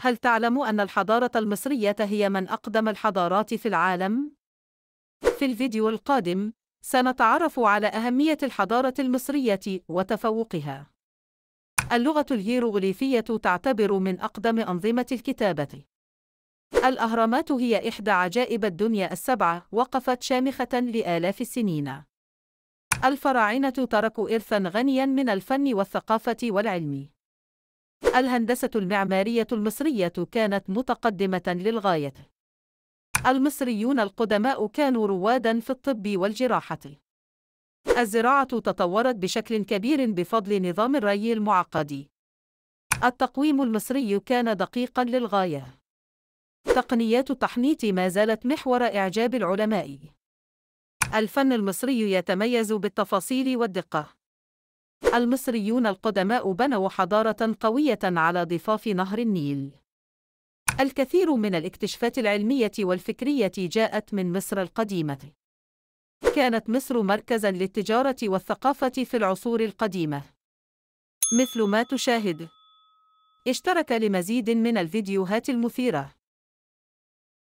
هل تعلم أن الحضارة المصرية هي من أقدم الحضارات في العالم؟ في الفيديو القادم سنتعرف على أهمية الحضارة المصرية وتفوقها. اللغة الهيروغليفية تعتبر من أقدم أنظمة الكتابة. الأهرامات هي إحدى عجائب الدنيا السبعة وقفت شامخة لآلاف السنين. الفراعنة تركوا إرثًا غنيًا من الفن والثقافة والعلم. الهندسة المعمارية المصرية كانت متقدمة للغاية. المصريون القدماء كانوا رواداً في الطب والجراحة. الزراعة تطورت بشكل كبير بفضل نظام الري المعقد. التقويم المصري كان دقيقاً للغاية. تقنيات التحنيط ما زالت محور إعجاب العلماء. الفن المصري يتميز بالتفاصيل والدقة. المصريون القدماء بنوا حضارة قوية على ضفاف نهر النيل. الكثير من الاكتشافات العلمية والفكرية جاءت من مصر القديمة. كانت مصر مركزًا للتجارة والثقافة في العصور القديمة. مثل ما تشاهد. اشترك لمزيد من الفيديوهات المثيرة.